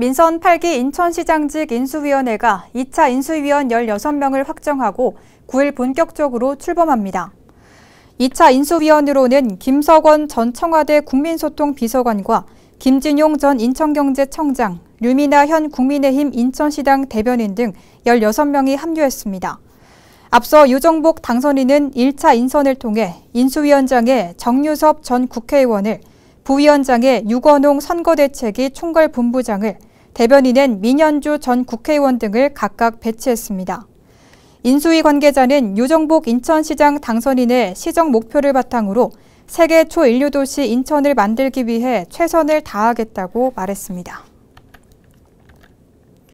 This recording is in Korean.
민선 8기 인천시장직 인수위원회가 2차 인수위원 16명을 확정하고 9일 본격적으로 출범합니다. 2차 인수위원으로는 김석원 전 청와대 국민소통 비서관과 김진용 전 인천경제청장, 류미나 현 국민의힘 인천시당 대변인 등 16명이 합류했습니다. 앞서 유정복 당선인은 1차 인선을 통해 인수위원장의 정유섭 전 국회의원을 부위원장의 유건홍 선거대책위 총괄본부장을 대변인은 민현주 전 국회의원 등을 각각 배치했습니다. 인수위 관계자는 유정복 인천시장 당선인의 시정 목표를 바탕으로 세계 초인류도시 인천을 만들기 위해 최선을 다하겠다고 말했습니다.